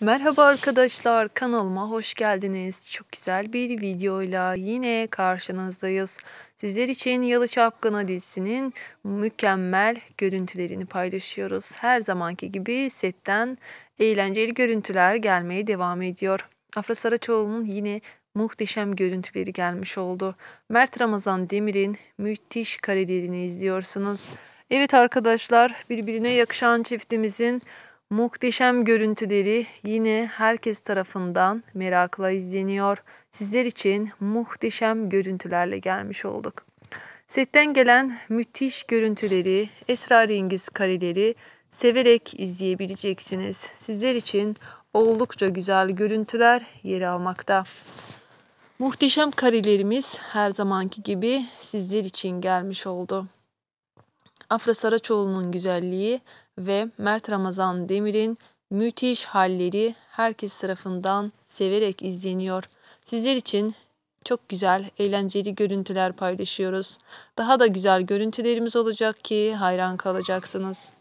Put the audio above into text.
Merhaba arkadaşlar kanalıma hoş geldiniz. Çok güzel bir videoyla yine karşınızdayız. Sizler için Yalı Çapkını dizisinin mükemmel görüntülerini paylaşıyoruz. Her zamanki gibi setten eğlenceli görüntüler gelmeye devam ediyor. Afra Saraçoğlu'nun yine muhteşem görüntüleri gelmiş oldu. Mert Ramazan Demir'in müthiş karelerini izliyorsunuz. Evet arkadaşlar birbirine yakışan çiftimizin Muhteşem görüntüleri yine herkes tarafından merakla izleniyor. Sizler için muhteşem görüntülerle gelmiş olduk. Setten gelen müthiş görüntüleri, esrarengiz kareleri severek izleyebileceksiniz. Sizler için oldukça güzel görüntüler yer almakta. Muhteşem karelerimiz her zamanki gibi sizler için gelmiş oldu. Afra Saraçoğlu'nun güzelliği ve Mert Ramazan Demir'in müthiş halleri herkes tarafından severek izleniyor. Sizler için çok güzel, eğlenceli görüntüler paylaşıyoruz. Daha da güzel görüntülerimiz olacak ki hayran kalacaksınız.